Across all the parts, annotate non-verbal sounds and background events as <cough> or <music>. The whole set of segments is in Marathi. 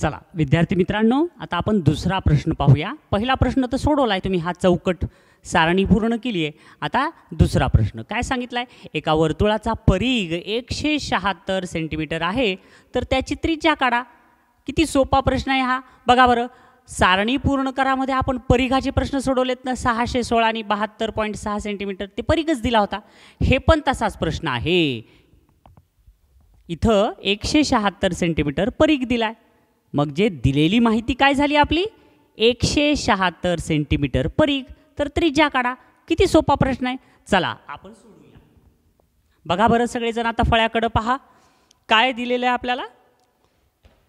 चला विद्यार्थी मित्रांनो आता आपण दुसरा प्रश्न पाहूया पहिला प्रश्न तर सोडवला आहे तुम्ही हा चौकट सारणी पूर्ण केली आहे आता दुसरा प्रश्न काय सांगितला आहे एका वर्तुळाचा परीघ एकशे शहात्तर सेंटीमीटर आहे तर त्याची त्रिज्या काढा किती सोपा प्रश्न आहे हा बघा बरं सारणी पूर्ण करामध्ये आपण परिघाचे प्रश्न सोडवलेत ना सहाशे सोळा आणि बहात्तर पॉईंट सहा सेंटीमीटर ते परिघच दिला होता हे पण तसाच प्रश्न आहे इथं एकशे शहात्तर सेंटीमीटर परीघ दिला आहे मग जे दिलेली माहिती काय झाली आपली एकशे शहात्तर सेंटीमीटर परीघ तर त्रिज्या काढा किती सोपा प्रश्न आहे चला आपण सोडूया बघा बरं सगळेजण आता फळ्याकडं पहा काय दिलेलं आहे आपल्याला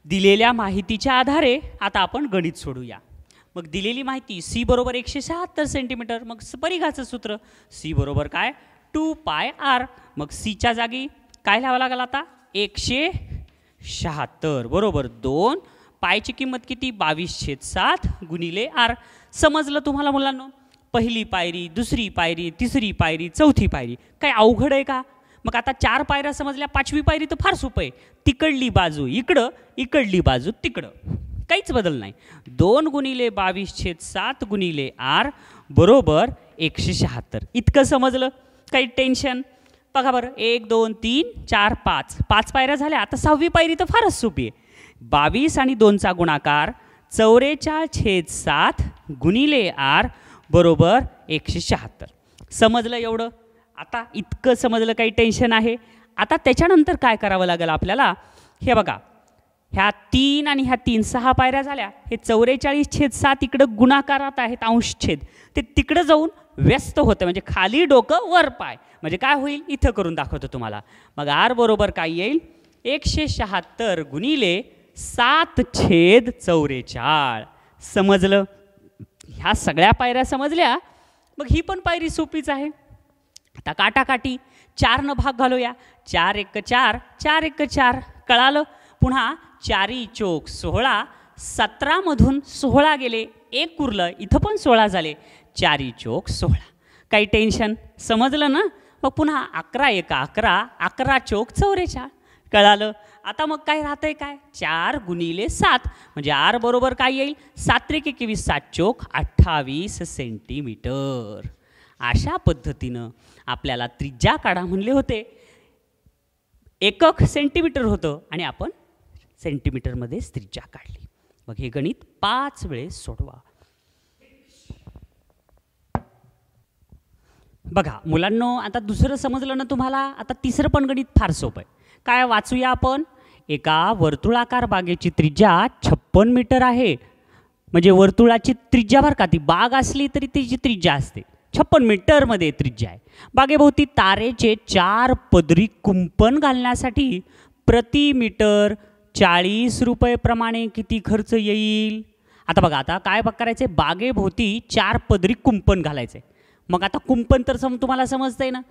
दिलेल्या माहितीच्या आधारे आता आपण गणित सोडूया मग दिलेली माहिती सी बरोबर एकशे शहात्तर सेंटीमीटर मग परिघाचं सूत्र सी बरोबर काय टू पाय आर मग सीच्या जागी काय लावा लागेल आता एकशे शहात्तर बरोबर दोन पायची किंमत किती बावीस छेद सात गुणिले आर समजलं तुम्हाला मुलांना पहिली पायरी दुसरी पायरी तिसरी पायरी चौथी पायरी काय अवघड आहे का मग आता चार पायऱ्या समजल्या पाचवी पायरी तर फार सोपं आहे तिकडली बाजू इकडं इकडली बाजू तिकडं काहीच बदल नाही दोन गुणिले बावीस छेद सात गुणिले आर बरोबर एकशे शहात्तर इतकं समजलं काही टेन्शन बघा बरं एक दोन तीन चार पाच पाच पायऱ्या झाल्या आता सहावी पायरी तर फारच सोपी आहे बावीस आणि दोनचा गुणाकार चौरेचाळ छेद सात गुणिले आर बरोबर एकशे शहात्तर समजलं एवढं आता इतकं समजलं काही टेन्शन आहे आता त्याच्यानंतर काय करावं लागेल आपल्याला हे बघा ह्या तीन आणि ह्या तीन सहा पायऱ्या झाल्या हे चौवेचाळीस छेद सात इकडं गुणाकारात आहेत अंश छेद ते तिकडं जाऊन व्यस्त होतं म्हणजे खाली डोकं वर पाय म्हणजे काय होईल इथं करून दाखवतो तुम्हाला मग आर बरोबर काय येईल एकशे शहात्तर गुणिले सात छेद चौरेचाळ समजलं ह्या सगळ्या पायऱ्या समजल्या मग ही पण पायरी सोपीच आहे आता काटाकाटी चारनं भाग घालूया चार एक चार चार एक चार कळालं पुन्हा चारी चोक सोहळा सतरामधून सोहळा गेले एक उरलं इथं पण सोहळा झाले चारी चोक सोहळा काही टेन्शन समजलं ना मग पुन्हा अकरा एका अकरा अकरा चौक चौरेचा कळालं आता मग काय राहतंय काय चार गुणिले सात म्हणजे आर बरोबर काय येईल सात्रिक एकवीस सात चोक अठ्ठावीस सेंटीमीटर अशा पद्धतीनं आपल्याला त्रिज्या काढा म्हणले होते एकक सेंटीमीटर होतं आणि आपण सेंटीमीटरमध्येच त्रिज्या काढली मग हे गणित पाच वेळेस सोडवा बघा मुलांनो आता दुसरं समजलं ना तुम्हाला आता तिसरं पण गणित फार सोपं आहे काय वाचूया आपण एका वर्तुळाकार बागेची त्रिज्या छप्पन मीटर आहे म्हणजे वर्तुळाची त्रिज्या बरं का ती बाग असली तरी तिची त्रिज्या असते छप्पन मीटरमध्ये त्रिज्या आहे बागेभोवती तारेचे चार पदरी कुंपण घालण्यासाठी प्रति मीटर चाळीस रुपयेप्रमाणे किती खर्च येईल आता बघा आता काय बघ आहे बागेभोवती चार पदरी कुंपण घालायचे मग आता कुंपण तर सम तुम्हाला आहे ना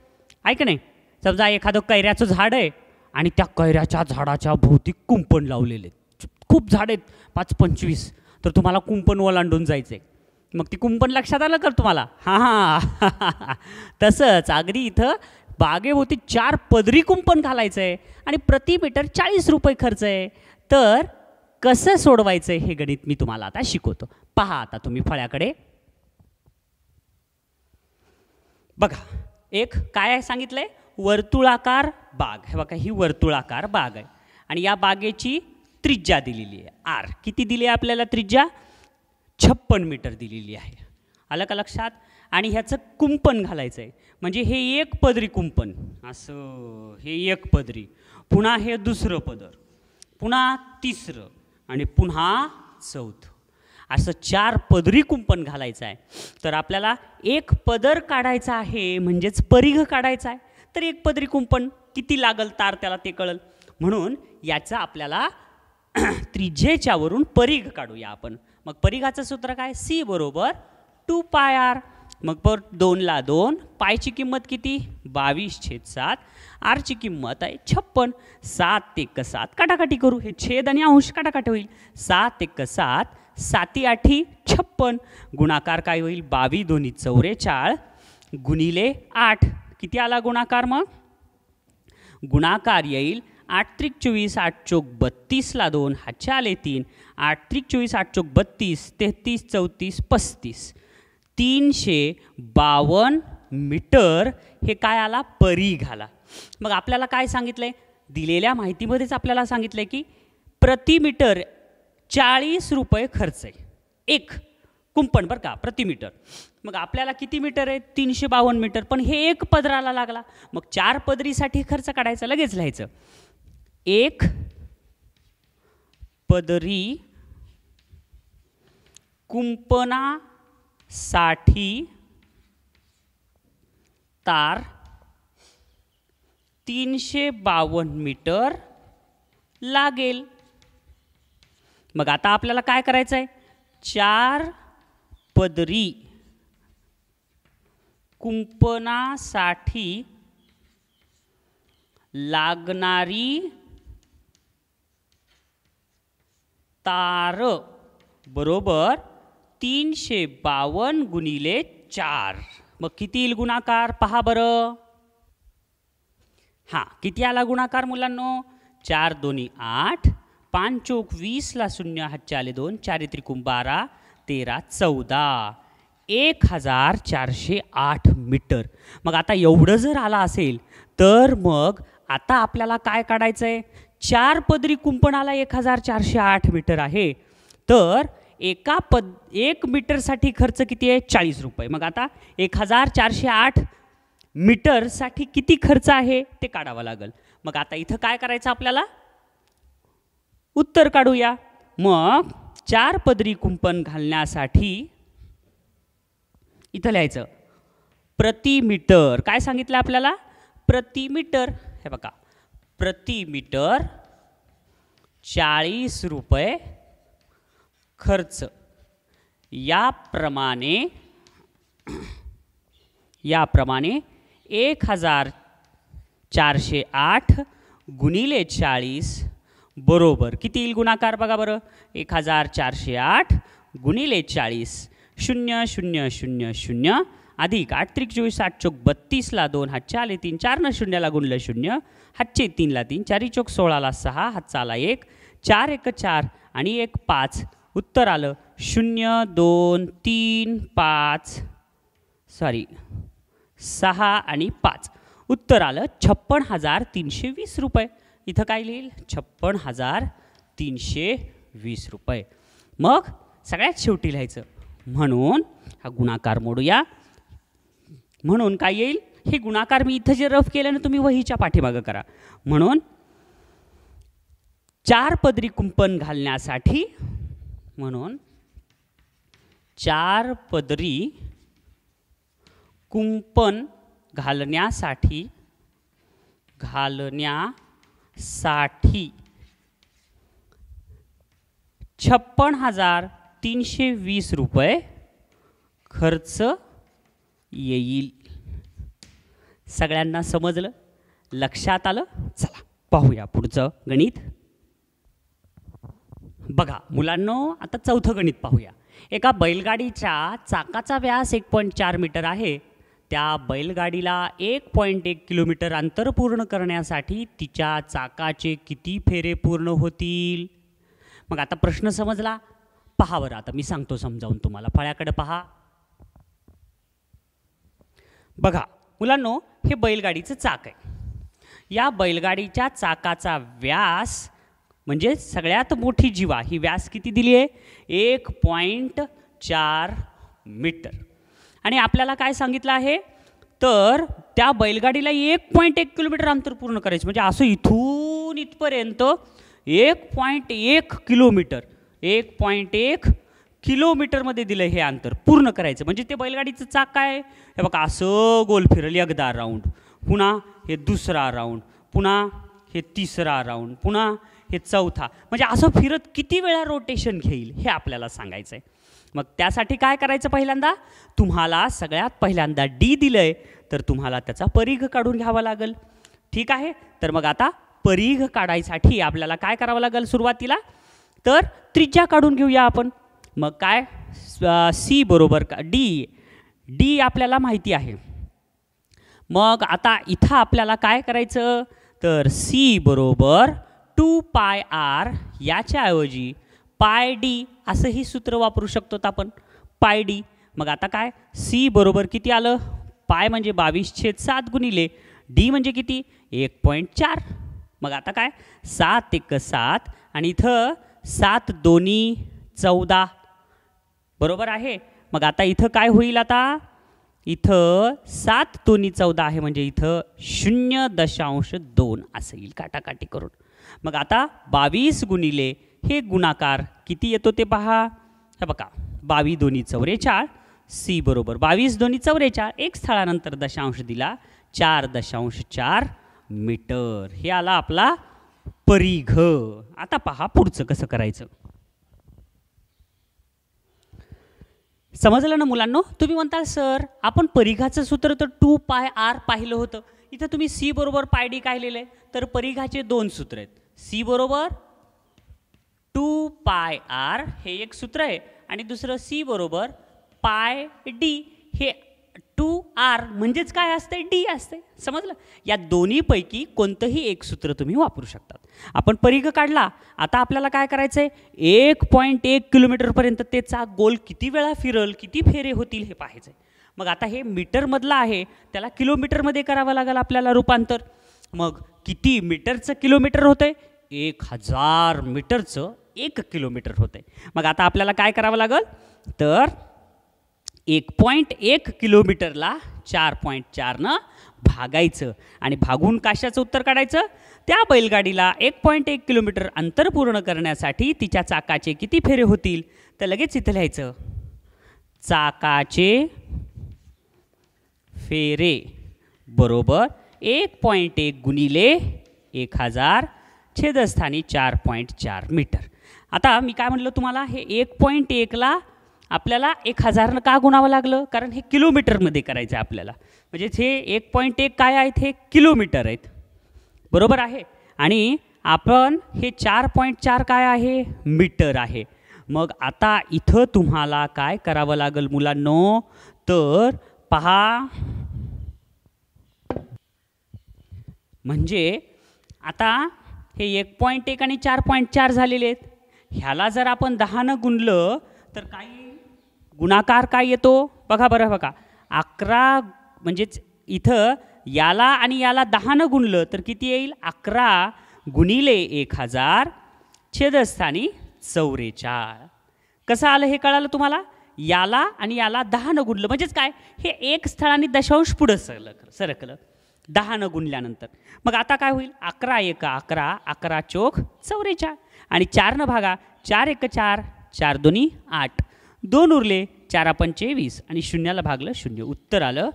ऐक नाही समजा एखादं कैऱ्याचं झाड आहे आणि त्या कैऱ्याच्या झाडाच्या भोवती कुंपण लावलेले खूप झाड आहेत पाच पंचवीस तर तुम्हाला कुंपण ओलांडून जायचं आहे मग ती कुंपण लक्षात आलं कर तुम्हाला हां हां <laughs> तसंच अगदी इथं बागेभोवती चार पदरी कुंपण घालायचं आहे आणि प्रति मीटर चाळीस रुपये खर्च आहे तर कसं सोडवायचं आहे हे गणित मी तुम्हाला आता शिकवतो पहा आता तुम्ही फळ्याकडे बघा एक काय आहे सांगितलं आहे वर्तुळाकार बाग हे बघा ही वर्तुळाकार बाग आहे आणि या बागेची त्रिज्या दिलेली आहे आर किती दिली आहे आपल्याला त्रिज्या छप्पन मीटर दिलेली आहे आलं का लक्षात आणि ह्याचं कुंपण घालायचं आहे म्हणजे हे एक पदरी कुंपण असं हे एक पदरी पुन्हा हे दुसरं पदर पुन्हा तिसरं आणि पुन्हा चौथं असं चार पदरी कुंपण घालायचं आहे तर आपल्याला एक पदर काढायचा आहे म्हणजेच परिघ काढायचा आहे तर एक पदरी कुंपण किती लागल तार त्याला ते कळल म्हणून याचा आपल्याला <clears throat> त्रिज्येच्यावरून परिघ काढूया आपण मग परिघाचं सूत्र काय सी बरोबर टू पाय आर मग पर दोनला दोन पायची किंमत किती बावीस छेद सात आरची किंमत आहे छप्पन सात एक सात काटाकाटी करू हे छेद आणि अंश काटाकाटी होईल सात एक सात साती आठी छप्पन गुणाकार काय होईल बावी दोन्ही चौरेचाळ गुणिले आठ किती आला गुणाकार मग गुणाकार येईल आठ त्रिक चोवीस आठ चोक बत्तीसला दोन हाचे आले तीन आठ त्रिक चोवीस आठ चोक बत्तीस तेहतीस चौतीस पस्तीस तीनशे बावन मीटर हे काय आला परी घाला मग आपल्याला काय सांगितलं आहे दिलेल्या माहितीमध्येच आपल्याला सांगितलं आहे की प्रति मीटर चाळीस रुपये खर्च आहे एक कुंपण बरं का प्रति मीटर मग आपल्याला किती मीटर आहे तीनशे बावन्न मीटर पण हे एक पदराला लागला मग चार पदरीसाठी खर्च काढायचा लगेच लिहायचं एक पदरी कुंपणासाठी तार तीनशे बावन्न मीटर लागेल मग आता आपल्याला काय करायचं आहे चार पदरी कुंपणासाठी लागणारी तार बरोबर तीनशे बावन गुणिले चार मग किती येईल गुणाकार पहा बरं हां किती आला गुणाकार मुलांनो चार दोन्ही आठ पाच चौक वीसला शून्य हातचे आले दोन चारी बारा तेरा चौदा एक हजार चारशे आठ मीटर मग आता एवढं जर आलं असेल तर मग आता आपल्याला काय काढायचं आहे चार पदरी कुंपणाला एक हजार चारशे आठ मीटर आहे तर एका पद एक मीटरसाठी खर्च किती आहे चाळीस रुपये मग आता एक हजार चारशे आठ मीटरसाठी किती खर्च आहे ते काढावं लागेल मग आता इथं काय करायचं आपल्याला उत्तर काढूया मग चार पदरी कुंपण घालण्यासाठी इथं लिहायचं प्रति मीटर काय सांगितलं आपल्याला प्रति मीटर हे बघा प्रति मीटर चाळीस रुपये खर्च याप्रमाणे याप्रमाणे एक हजार चारशे आठ गुणिले चाळीस बरोबर किती येईल गुणाकार बघा बरं एक हजार चारशे आठ गुणिले चाळीस शून्य शून्य शून्य शून्य अधिक आठ त्रिक चोवीस आठ चोक बत्तीसला दोन हातच्या आले तीन चारनं शून्याला गुणलं शून्य हातचे तीनला तीन चारी चोक सोळाला सहा हातचाला एक चार एक चार आणि एक पाच उत्तर आलं शून्य दोन तीन पाच सॉरी सहा आणि पाच उत्तर आलं छप्पन हजार तीनशे वीस रुपये इथं काय लिहील छप्पन हजार तीनशे वीस रुपये मग सगळ्यात शेवटी लिहायचं म्हणून हा गुणाकार मोडूया म्हणून काय येईल हे गुणाकार मी इथं जे रफ केलं ना तुम्ही वहीच्या पाठीमागं करा म्हणून चार पदरी कुंपण घालण्यासाठी म्हणून चार पदरी कुंपण घालण्यासाठी घालण्या साठी छप्पन हजार तीनशे वीस रुपये खर्च येईल सगळ्यांना समजलं लक्षात आलं चला पाहूया पुढचं गणित बघा मुलांनो आता चौथं गणित पाहूया एका बैलगाडीच्या चाकाचा व्यास एक पॉईंट चार मीटर आहे त्या बैलगाडीला एक पॉईंट एक किलोमीटर अंतर पूर्ण करण्यासाठी तिच्या चाकाचे किती फेरे पूर्ण होतील मग आता प्रश्न समजला पहा बरं आता मी सांगतो समजावून तुम्हाला फळ्याकडे पहा बघा मुलांनो हे बैलगाडीचं चाक आहे या बैलगाडीच्या चाकाचा व्यास म्हणजे सगळ्यात मोठी जीवा ही व्यास किती दिली आहे एक पॉईंट चार मीटर आणि आपल्याला काय सांगितलं आहे तर त्या बैलगाडीला एक पॉईंट एक किलोमीटर अंतर पूर्ण करायचं म्हणजे असं इथून इथपर्यंत एक पॉईंट एक किलोमीटर एक पॉईंट एक किलोमीटरमध्ये दिलं हे अंतर पूर्ण करायचं म्हणजे ते बैलगाडीचं चाक काय हे बघा असं गोल फिरल एकदा राऊंड पुन्हा हे दुसरा राऊंड पुन्हा हे तिसरा राऊंड पुन्हा हे चौथा म्हणजे असं फिरत किती वेळा रोटेशन घेईल हे आपल्याला सांगायचं आहे मग त्यासाठी काय करायचं पहिल्यांदा तुम्हाला सगळ्यात पहिल्यांदा डी दिलंय तर तुम्हाला त्याचा परीघ काढून घ्यावा लागेल ठीक आहे तर मग आता परीघ काढायसाठी आपल्याला काय करावं लागेल सुरुवातीला तर त्रिज्या काढून घेऊया आपण मग काय सी बरोबर का डी डी आपल्याला माहिती आहे मग आता इथं आपल्याला काय करायचं तर सी बरोबर टू पाय आर याच्याऐवजी पाय डी असंही सूत्र वापरू शकतो आपण पाय डी मग आता काय सी बरोबर किती आलं पाय म्हणजे बावीस छेद सात गुणिले डी म्हणजे किती एक पॉईंट चार मग आता काय सात एक सात आणि इथं सात दोन्ही चौदा बरोबर आहे मग आता इथं काय होईल आता इथं सात दोन्ही चौदा आहे म्हणजे इथं शून्य दशांश दोन असं येईल काटाकाटी करून मग आता बावीस गुणिले हे गुणाकार किती येतो ते पहा हे बघा बावीस दोन्ही चौवेचाळ सी बरोबर बावीस दोन्ही चौवेचाळ एक स्थळानंतर दशांश दिला चार दशांश चार मीटर हे आला आपला परिघ आता पहा पुढचं कसं करायचं समजलं ना मुलांनो तुम्ही म्हणता सर आपण परिघाचं सूत्र तर टू पाय आर पाहिलं होतं इथं तुम्ही सी बरोबर पाय डी काय तर परिघाचे दोन सूत्र आहेत सी बरोबर टू पाय आर हे एक सूत्र आहे आणि दुसरं सी बरोबर पाय डी हे टू आर म्हणजेच काय असते डी असते समजलं या दोन्हीपैकी कोणतंही एक सूत्र तुम्ही वापरू शकतात आपण परिघ काढला आता आपल्याला काय करायचं आहे एक पॉईंट एक किलोमीटरपर्यंत त्याचा गोल किती वेळा फिरल किती फेरे होतील हे पाहायचं आहे मग आता हे मीटरमधलं आहे त्याला किलोमीटरमध्ये करावं लागेल आपल्याला रूपांतर मग किती मीटरचं किलोमीटर होतं आहे एक हजार मीटरचं एक किलोमीटर होते मग आता आपल्याला काय करावं लागल तर एक पॉईंट एक किलोमीटरला चार पॉईंट चारनं भागायचं आणि भागून काशाचं उत्तर काढायचं त्या बैलगाडीला एक पॉईंट एक किलोमीटर अंतर पूर्ण करण्यासाठी तिच्या चाकाचे किती फेरे होतील तर लगेच इथं लिहायचं चाकाचे फेरे बरोबर एक पॉईंट एक गुणिले एक हजार छेदस्थानी चार पॉईंट चार मीटर आता मी काय म्हटलं तुम्हाला हे एक पॉईंट एकला आपल्याला एक हजारनं का गुणावं लागलं कारण हे किलोमीटरमध्ये करायचं आहे आपल्याला म्हणजेच हे एक पॉईंट एक काय आहेत हे किलोमीटर आहेत बरोबर आहे आणि आपण हे चार पॉईंट चार काय आहे मीटर आहे मग आता इथं तुम्हाला काय करावं लागेल मुलांनो तर पहा म्हणजे आता हे एक पॉईंट एक आणि चार पॉईंट चार झालेले आहेत ह्याला जर आपण दहानं गुणलं तर काय गुणाकार काय येतो बघा बरं बघा अकरा म्हणजेच इथं याला आणि याला दहानं गुणलं तर किती येईल अकरा गुणिले एक हजार छेदस्थानी चौवेचाळ कसं आलं हे कळालं तुम्हाला याला आणि याला दहानं गुणलं म्हणजेच काय हे एक स्थळाने दशांश पुढं सरकलं सरकलं दहानं गुणल्यानंतर मग आता काय होईल अकरा एक अकरा अकरा चोख चौवेचाळ आणि चारनं भागा चार एक चार चार दोन्ही आठ दोन उरले चार आपण आणि शून्याला भागलं शून्य उत्तर आलं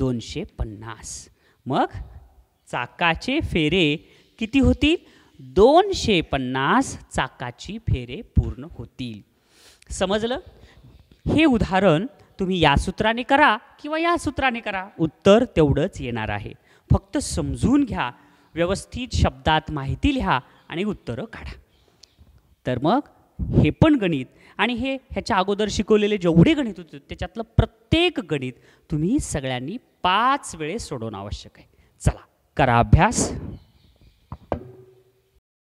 दोनशे पन्नास मग चाकाचे फेरे किती होतील दोनशे पन्नास चाकाची फेरे पूर्ण होतील समजलं हे उदाहरण तुम्ही या सूत्राने करा किंवा या सूत्राने करा उत्तर तेवढंच येणार आहे फक्त समजून घ्या व्यवस्थित शब्दात माहिती लिहा आणि उत्तरं काढा तर मग हे पण गणित आणि हे ह्याच्या अगोदर शिकवलेले जेवढे गणित होते त्याच्यातलं प्रत्येक गणित तुम्ही सगळ्यांनी पाच वेळेस सोडवणं आवश्यक आहे चला करा अभ्यास